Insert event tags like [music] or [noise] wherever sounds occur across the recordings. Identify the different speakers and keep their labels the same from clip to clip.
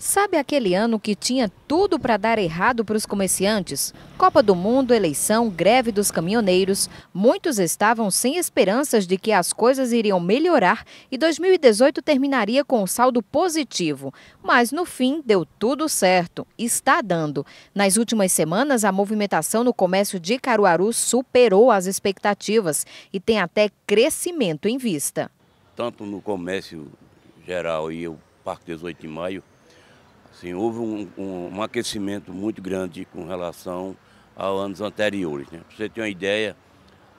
Speaker 1: Sabe aquele ano que tinha tudo para dar errado para os comerciantes? Copa do Mundo, eleição, greve dos caminhoneiros. Muitos estavam sem esperanças de que as coisas iriam melhorar e 2018 terminaria com um saldo positivo. Mas no fim deu tudo certo. Está dando. Nas últimas semanas, a movimentação no comércio de Caruaru superou as expectativas e tem até crescimento em vista.
Speaker 2: Tanto no comércio geral e o Parque 18 de Maio Sim, houve um, um, um aquecimento muito grande com relação aos anos anteriores. Né? Para você ter uma ideia,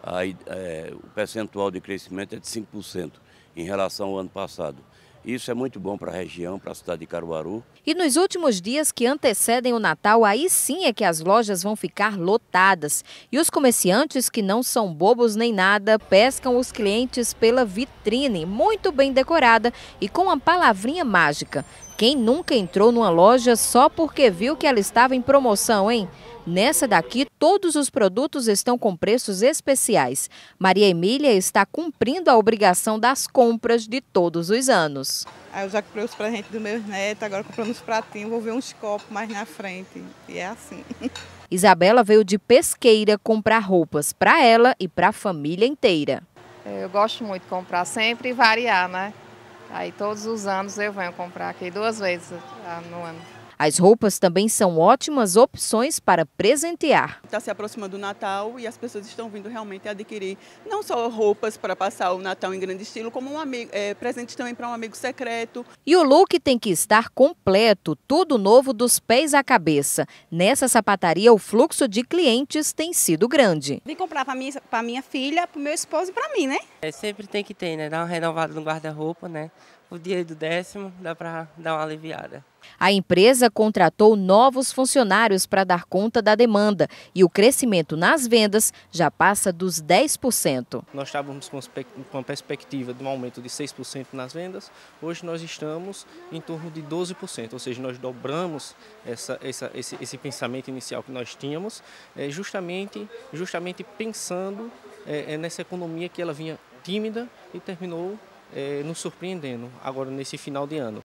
Speaker 2: a, eh, o percentual de crescimento é de 5% em relação ao ano passado. Isso é muito bom para a região, para a cidade de Caruaru.
Speaker 1: E nos últimos dias que antecedem o Natal, aí sim é que as lojas vão ficar lotadas. E os comerciantes, que não são bobos nem nada, pescam os clientes pela vitrine, muito bem decorada e com uma palavrinha mágica. Quem nunca entrou numa loja só porque viu que ela estava em promoção, hein? Nessa daqui, todos os produtos estão com preços especiais. Maria Emília está cumprindo a obrigação das compras de todos os anos.
Speaker 2: Eu já comprei os presentes do meu neto agora comprando os pratinhos, vou ver uns copos mais na frente. E é assim. [laughs]
Speaker 1: Isabela veio de pesqueira comprar roupas para ela e para a família inteira. É, eu gosto muito de comprar sempre e variar, né? Aí todos os anos eu venho comprar aqui duas vezes ah, no ano. As roupas também são ótimas opções para presentear. Está se aproximando o Natal e as pessoas estão vindo realmente adquirir não só roupas para passar o Natal em grande estilo, como um amigo, é, presente também para um amigo secreto. E o look tem que estar completo, tudo novo dos pés à cabeça. Nessa sapataria, o fluxo de clientes tem sido grande.
Speaker 3: Vim comprar para minha, minha filha, para o meu esposo e para mim, né? É, sempre tem que ter, né? Dar uma renovada no guarda-roupa, né? o dia do décimo dá para dar uma aliviada.
Speaker 1: A empresa contratou novos funcionários para dar conta da demanda e o crescimento nas vendas já passa dos 10%.
Speaker 3: Nós estávamos com a perspectiva de um aumento de 6% nas vendas, hoje nós estamos em torno de 12%, ou seja, nós dobramos essa, essa, esse, esse, pensamento inicial que nós tínhamos, eh, justamente, justamente pensando eh, eh, nessa economia que ela vinha tímida e terminou é, nos surpreendendo agora nesse final de ano.